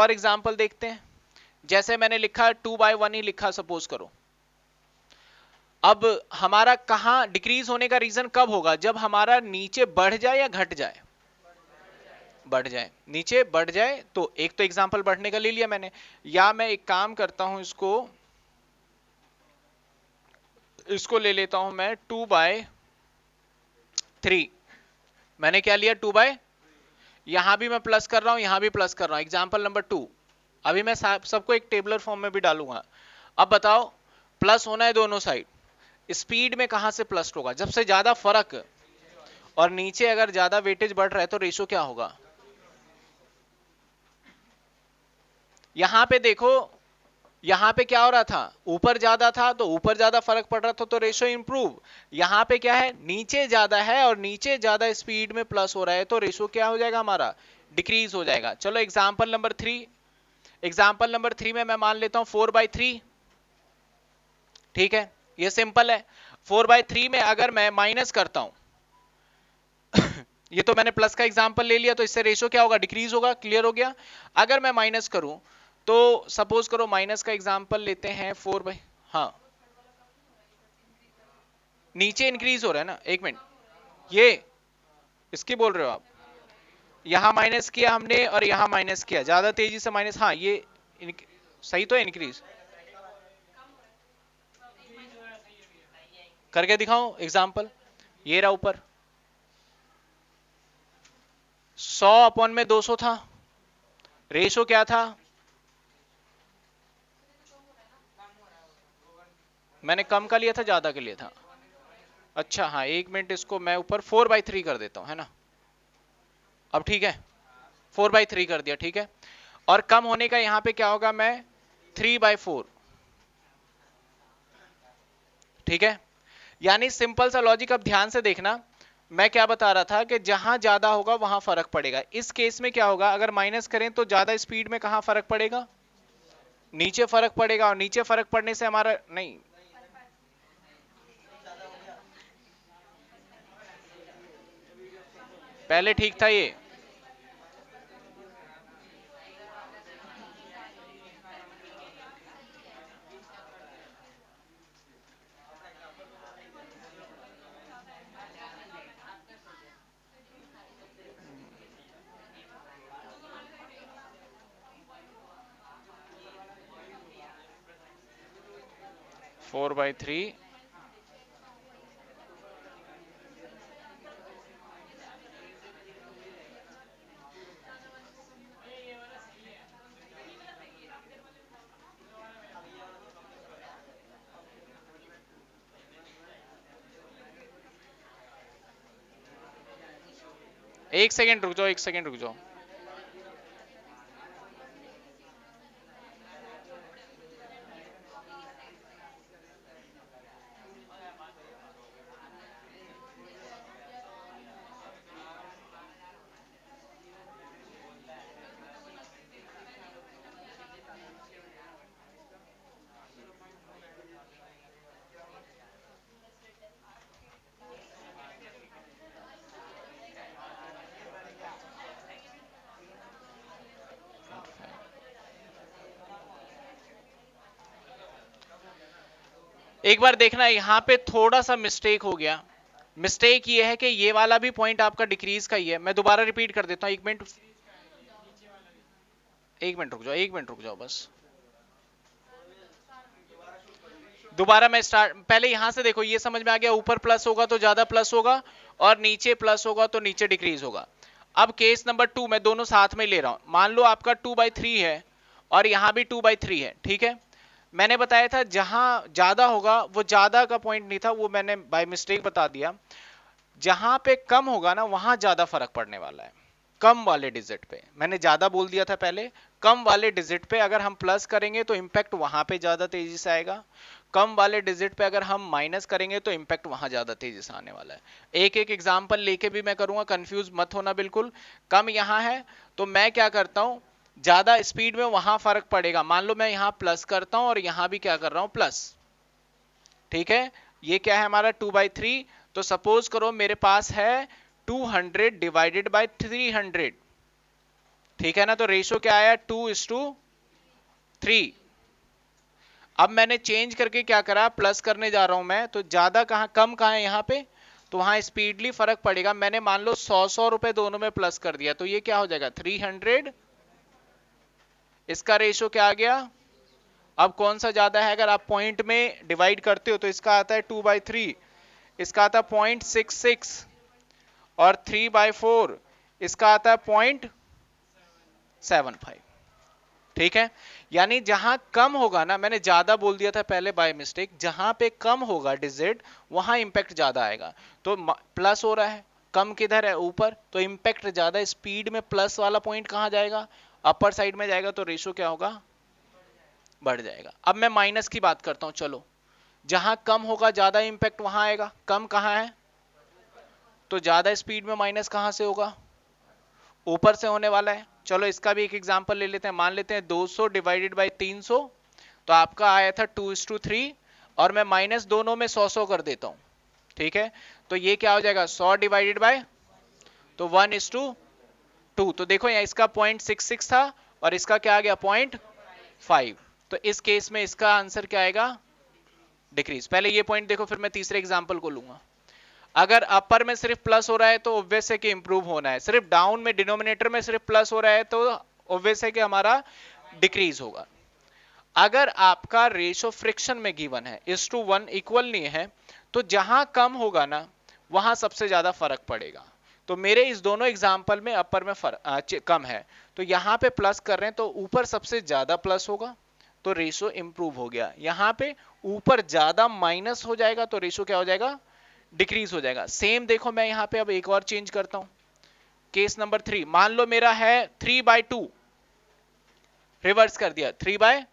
और एग्जाम्पल देखते हैं जैसे मैंने लिखा टू बाय वन ही लिखा सपोज करो अब हमारा कहां डिक्रीज होने का रीजन कब होगा जब हमारा नीचे बढ़ जाए या घट जाए बढ़ जाए नीचे बढ़ जाए तो एक तो एग्जाम्पल बढ़ने का ले लिया मैंने या मैं एक काम करता हूं इसको इसको ले लेता हूं मैं टू बाय थ्री मैंने क्या लिया टू बाय यहां भी मैं प्लस कर रहा हूं यहां भी प्लस कर रहा हूं एग्जाम्पल नंबर टू अभी मैं सबको एक टेबलर फॉर्म में भी डालूंगा अब बताओ प्लस होना है दोनों साइड स्पीड में कहा से प्लस होगा जब से ज्यादा फर्क और नीचे अगर ज्यादा वेटेज बढ़ रहा है तो रेशो क्या होगा यहां पे देखो यहां पे क्या हो रहा था ऊपर ज्यादा था तो ऊपर ज्यादा फर्क पड़ रहा था तो रेशो इंप्रूव यहां पे क्या है नीचे ज्यादा है और नीचे ज्यादा स्पीड में प्लस हो रहा है तो रेशो क्या हो जाएगा हमारा डिक्रीज हो जाएगा चलो example number three example number three में मैं मान लेता हूं फोर बाई थ्री ठीक है ये सिंपल है फोर बाई थ्री में अगर मैं माइनस करता हूं ये तो मैंने प्लस का एग्जाम्पल ले लिया तो इससे रेशो क्या होगा डिक्रीज होगा क्लियर हो गया अगर मैं माइनस करूं तो सपोज करो माइनस का एग्जाम्पल लेते हैं फोर बाई हाँ नीचे इंक्रीज हो रहा है ना एक मिनट ये इसकी बोल रहे हो आप यहां माइनस किया हमने और यहां माइनस किया ज्यादा तेजी से माइनस हाँ ये सही तो है इंक्रीज करके दिखाओ एग्जाम्पल ये रहा ऊपर 100 अपॉन में 200 था रेशो क्या था मैंने कम का लिया था ज़्यादा का लिया था अच्छा हाँ एक मिनट इसको मैं ऊपर फोर बाई थ्री कर देता हूँ है ना अब ठीक है फोर बाई थ्री कर दिया ठीक है और कम होने का यहाँ पे क्या होगा मैं थ्री बाई फोर ठीक है यानी सिंपल सा लॉजिक अब ध्यान से देखना मैं क्या बता रहा था कि जहां ज्यादा होगा वहां फर्क पड़ेगा इस केस में क्या होगा अगर माइनस करें तो ज्यादा स्पीड में कहा फर्क पड़ेगा नीचे फर्क पड़ेगा और नीचे फर्क पड़ने से हमारा नहीं पहले ठीक था ये फोर बाई थ्री एक सेकेंड रुक जाओ एक सेकंड रुक जाओ एक बार देखना यहाँ पे थोड़ा सा मिस्टेक हो गया मिस्टेक ये है कि ये वाला भी पॉइंट आपका डिक्रीज का ही है मैं दोबारा रिपीट कर देता हूँ एक मिनट एक मिनट रुक जाओ एक मिनट रुक जाओ बस दोबारा मैं स्टार्ट पहले यहां से देखो ये समझ में आ गया ऊपर प्लस होगा तो ज्यादा प्लस होगा और नीचे प्लस होगा तो नीचे डिक्रीज होगा अब केस नंबर टू मैं दोनों साथ में ले रहा हूं मान लो आपका टू बाई थ्री है और यहां भी टू बाई थ्री है ठीक है मैंने बताया था जहां ज्यादा होगा वो ज्यादा का पॉइंट नहीं था वो मैंने बाय मिस्टेक बता दिया जहां पे कम होगा ना वहां ज्यादा फर्क पड़ने वाला है कम वाले डिजिट पे मैंने ज्यादा बोल दिया था पहले कम वाले डिजिट पे अगर हम प्लस करेंगे तो इम्पैक्ट वहां पे ज्यादा तेजी से आएगा कम वाले डिजिट पे अगर हम माइनस करेंगे तो इम्पैक्ट वहां ज्यादा तेजी से आने वाला है एक एक एग्जाम्पल लेके भी मैं करूंगा कंफ्यूज मत होना बिल्कुल कम यहाँ है तो मैं क्या करता हूँ ज्यादा स्पीड में वहां फर्क पड़ेगा मान लो मैं यहां प्लस करता हूं और यहां भी क्या कर रहा हूं प्लस ठीक है ये क्या है हमारा टू बाई थ्री तो सपोज करो मेरे पास है two hundred divided by three hundred ठीक है ना तो रेशो क्या आया टू इज टू थ्री अब मैंने चेंज करके क्या करा प्लस करने जा रहा हूं मैं तो ज्यादा कहा कम कहा है यहां पे तो वहां स्पीडली फर्क पड़ेगा मैंने मान लो सौ सौ रुपए दोनों में प्लस कर दिया तो ये क्या हो जाएगा थ्री हंड्रेड इसका रेशो क्या आ गया अब कौन सा ज़्यादा है अगर आप पॉइंट में डिवाइड करते हो तो इसका आता है टू बाई थ्री इसका आता है पॉइंट सिक्स सिक्स और थ्री बाई फोर इसका आता है पॉइंट सेवन फाइव ठीक है यानी जहां कम होगा ना मैंने ज्यादा बोल दिया था पहले बाय मिस्टेक जहां पे कम होगा डिजिट वहां इंपैक्ट ज्यादा आएगा तो प्लस हो रहा है कम किधर है ऊपर तो इंपैक्ट ज्यादा स्पीड में प्लस वाला पॉइंट कहां जाएगा अपर साइड में जाएगा तो रेशो क्या होगा बढ़ जाएगा अब मैं माइनस की बात करता हूं चलो जहां कम होगा ज्यादा इंपैक्ट वहां आएगा कम कहां है तो ज्यादा स्पीड में माइनस कहां से होगा ऊपर से होने वाला है चलो इसका भी एक एग्जांपल ले लेते हैं मान लेते हैं 200 डिवाइडेड बाय 300 तो आपका आया था टू इस टू थ्री और मैं माइनस दोनों में 100 सौ कर देता हूं ठीक है तो ये क्या हो जाएगा 100 डिवाइडेड बाय तो वन इस टू टू तो देखो यहाँ इसका पॉइंट सिक्स सिक्स था और इसका क्या आ गया पॉइंट फाइव तो इस केस में इसका आंसर क्या आएगा डिक्रीज पहले ये पॉइंट देखो फिर मैं तीसरे एग्जाम्पल को लूंगा अगर अपर में सिर्फ प्लस हो रहा है तो ऑब्वियस है कि इंप्रूव होना है सिर्फ डाउन में डिनोमिनेटर में सिर्फ प्लस हो रहा है तो ऑब्वियस है कि हमारा डिक्रीज होगा अगर आपका रेशो फ्रिक्शन में गिवन है इस टू वन इक्वल नहीं है तो जहां कम होगा ना वहां सबसे ज्यादा फर्क पड़ेगा तो मेरे इस दोनों एग्जाम्पल में अपर में फर, आ, कम है तो यहाँ पे प्लस कर रहे हैं तो ऊपर सबसे ज़्यादा प्लस होगा तो रेशो इम्प्रूव हो गया यहाँ पे ऊपर ज़्यादा माइनस हो जाएगा तो रेशो क्या हो जाएगा डिक्रीज हो जाएगा सेम देखो मैं यहाँ पे अब एक और चेंज करता हूँ केस नंबर थ्री मान लो मेरा है थ्री बाय टू रिवर्स कर दिया थ्री बाय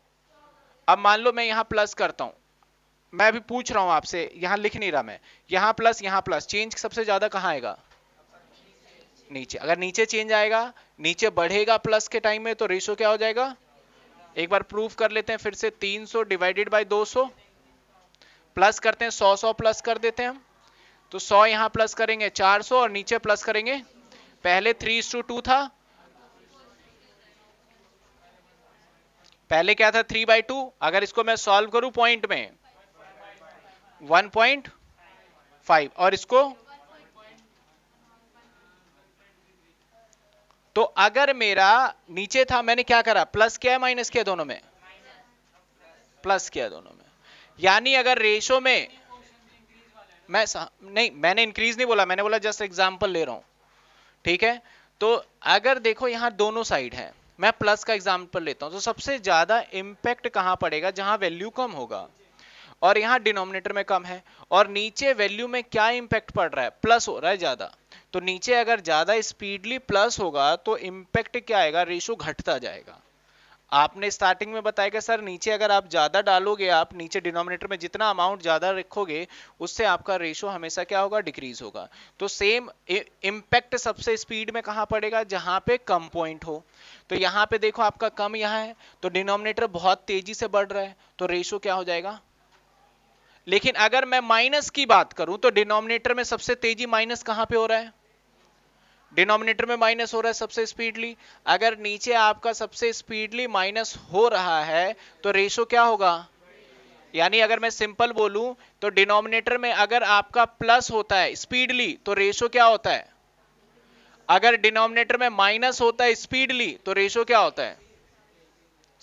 अब मान लो मैं यहाँ प्लस करता हूँ मैं अभी पूछ रहा हूँ आपसे यहाँ लिख नहीं रहा मैं यहाँ प्लस यहाँ प्लस चेंज सबसे ज़्यादा कहाँ आएगा नीचे अगर नीचे चेंज आएगा नीचे बढ़ेगा प्लस के टाइम में तो रेशो क्या हो जाएगा एक बार प्रूफ कर लेते हैं फिर से 300 डिवाइडेड बाय 200 प्लस करते हैं 100 100 प्लस कर देते हैं हम तो 100 यहां प्लस करेंगे 400 और नीचे प्लस करेंगे पहले थ्री टू टू था पहले क्या था थ्री बाई टू अगर इसको मैं सॉल्व करूं पॉइंट में वन पॉइंट फाइव और इसको तो अगर मेरा नीचे था मैंने क्या करा प्लस किया माइनस किया दोनों में प्लस किया दोनों में यानी अगर रेशो में मैं नहीं मैंने इंक्रीज नहीं बोला मैंने बोला जस्ट एग्जाम्पल ले रहा हूं ठीक है तो अगर देखो यहां दोनों साइड है मैं प्लस का एग्जाम्पल लेता हूं तो सबसे ज्यादा इंपैक्ट कहां पड़ेगा जहां वैल्यू कम होगा और यहां डिनोमिनेटर में कम है और नीचे वैल्यू में क्या इंपैक्ट पड़ रहा है प्लस हो रहा है ज्यादा तो नीचे अगर ज़्यादा स्पीडली प्लस होगा तो इम्पैक्ट क्या आएगा रेशो घटता जाएगा आपने स्टार्टिंग में बताया कि सर नीचे अगर आप ज़्यादा डालोगे आप नीचे डिनोमिनेटर में जितना अमाउंट ज़्यादा रखोगे उससे आपका रेशो हमेशा क्या होगा डिक्रीज होगा तो सेम इम्पैक्ट सबसे स्पीड में कहाँ पड़ेगा जहां पे कम पॉइंट हो तो यहाँ पे देखो आपका कम यहाँ है तो डिनोमिनेटर बहुत तेजी से बढ़ रहा है तो रेशो क्या हो जाएगा लेकिन अगर मैं माइनस की बात करूं तो डिनोमिनेटर में सबसे तेजी माइनस कहां पे हो रहा है डिनोमिनेटर में माइनस हो रहा है सबसे स्पीडली अगर नीचे आपका सबसे स्पीडली माइनस हो रहा है तो रेशो क्या होगा यानी अगर मैं सिंपल बोलूं तो डिनोमिनेटर में अगर आपका प्लस होता है स्पीडली तो रेशो क्या होता है अगर डिनोमिनेटर में माइनस होता है स्पीडली तो रेशो क्या होता है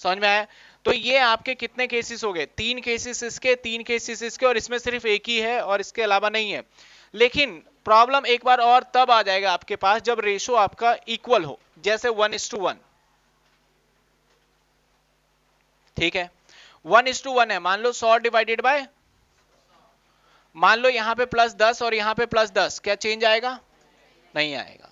समझ में आया तो ये आपके कितने केसेस हो गए तीन केसेस इसके तीन केसेस इसके और इसमें सिर्फ एक ही है और इसके अलावा नहीं है लेकिन प्रॉब्लम एक बार और तब आ जाएगा आपके पास जब रेशो आपका इक्वल हो जैसे वन इज टू वन ठीक है वन इज टू वन है मान लो सौ डिवाइडेड बाय मान लो यहां पे प्लस दस और यहां पे प्लस दस क्या चेंज आएगा नहीं आएगा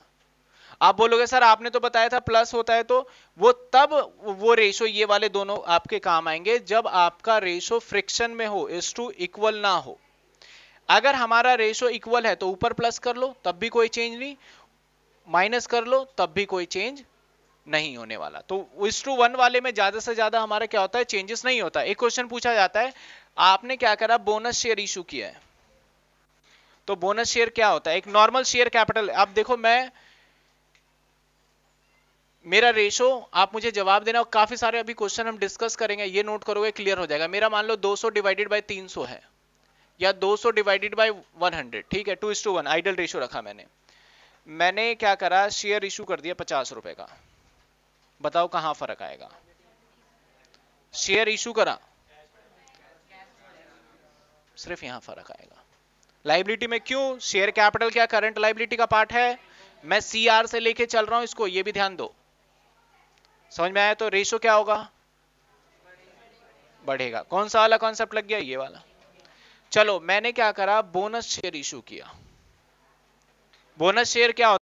आप बोलोगे सर आपने तो बताया था प्लस होता है तो वो तब वो रेशो ये वाले दोनों आपके काम आएंगे जब आपका रेशो फ्रिक्शन में हो इस टू इक्वल ना हो अगर हमारा रेशो इक्वल है तो ऊपर प्लस कर लो तब भी कोई चेंज नहीं माइनस कर लो तब भी कोई चेंज नहीं होने वाला तो इस टू वन वाले में ज्यादा से ज्यादा हमारा क्या होता है चेंजेस नहीं होता एक क्वेश्चन पूछा जाता है आपने क्या करा बोनस शेयर इशू किया है तो बोनस शेयर क्या होता है एक नॉर्मल शेयर कैपिटल आप देखो मैं मेरा रेशो आप मुझे जवाब देना और काफी सारे अभी क्वेश्चन हम डिस्कस करेंगे ये नोट करोगे क्लियर हो जाएगा मेरा मान लो 200 डिवाइडेड बाय 300 है या 200 डिवाइडेड बाय 100 ठीक है टू इस टू वन आइडल रेशियो रखा मैंने मैंने क्या करा शेयर इशू कर दिया पचास रुपए का बताओ कहां फर्क आएगा शेयर इशू करा सिर्फ यहां फर्क आएगा लाइबिलिटी में क्यों शेयर कैपिटल क्या करंट लाइबिलिटी का पार्ट है मैं सी आर से लेके चल रहा हूं इसको ये भी ध्यान दो समझ में आया तो रेशो क्या होगा बढ़ेगा कौन सा वाला कॉन्सेप्ट लग गया ये वाला चलो मैंने क्या करा बोनस शेयर इशू किया बोनस शेयर क्या